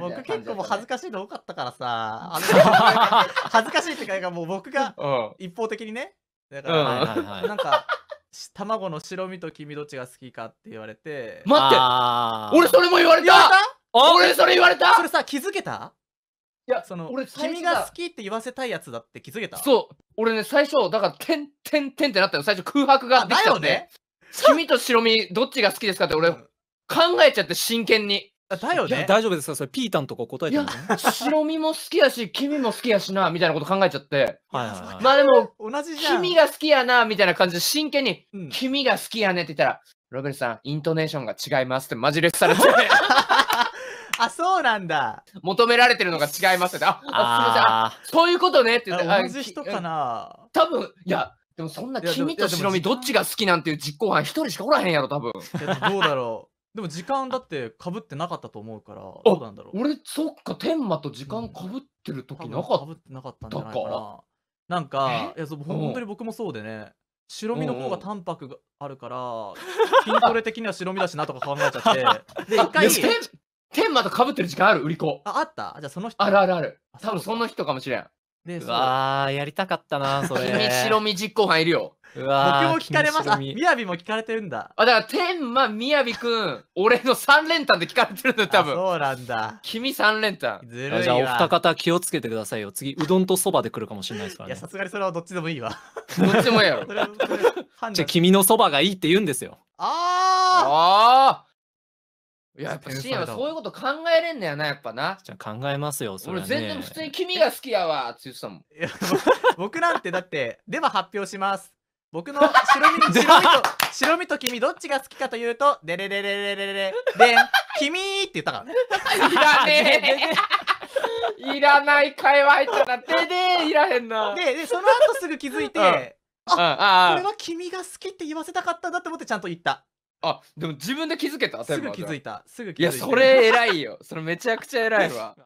僕結構もう恥ずかしいの多かったからさ、恥ずかしいっていうか、もう僕が一方的にね、だから、なんか、卵の白身と黄身どっちが好きかって言われて。待って俺それも言われた俺それ言われたそれさ、気づけたいや、その、俺、君が好きって言わせたいやつだって気づけたそう。俺ね、最初、だから、てんてんてんってなったの、最初空白ができたよね。黄身と白身、どっちが好きですかって俺、考えちゃって真剣に。だよね。大丈夫ですかそれピータンとか答えてるの白身も好きやし、黄身も好きやしな、みたいなこと考えちゃって。はいはいまあでも、同じじゃん。黄身が好きやな、みたいな感じで真剣に、黄身が好きやねって言ったら、ロベルさん、イントネーションが違いますってマジレスされて、あ、そうなんだ。求められてるのが違いますって、あ、ああすみませそういうことねって言ったら。あ同じ人か。な。多分、いや、でもそんな黄身と白身どっちが好きなんていう実行犯一人しかおらへんやろ、多分。どうだろう。でも時間だってかぶってなかったと思うから、どうなんだろう。俺、そっか、天馬と時間かぶってる時なかかっぶってなかったんじゃないかか。な。んか、いや、そう本当に僕もそうでね、白身の方が淡白があるから、筋トレ的には白身だしなとか考えちゃって、で、一回、天馬とかぶってる時間ある、売り子。あ、あったじゃあその人。あるあるある。多分その人かもしれん。ね、わあやりたかったな、それ。君白身実行犯いるよ。うわ僕も聞かれます。あ、みやびも聞かれてるんだ。あ、だから、天満、みやびくん、俺の三連単で聞かれてるのよ、多分。そうなんだ。君三連単。ずるいじゃあ、お二方気をつけてくださいよ。次、うどんとそばで来るかもしれないですからね。いや、さすがにそれはどっちでもいいわ。どっちでもいいやろ。じゃあ、君のそばがいいって言うんですよ。ああああいや、やっぱ深夜はそういうこと考えれんのやな、やっぱな。じゃ考えますよ、それ、ね、俺全然普通に君が好きやわって言ってたもん。いや僕なんてだって、では発表します。僕の白身 白身と白身と君どっちが好きかというと、でれれれれれれれで、君って言ったからね。いらねえ。いらない会話入ったら、ででいらへんな。で、でその後すぐ気づいて、うん、あ、うん、あこれは君が好きって言わせたかったんだって思ってちゃんと言った。あ、でも自分で気づけたすぐ気づいた。すぐ気づいた。いや、それ偉いよ。それめちゃくちゃ偉いわ。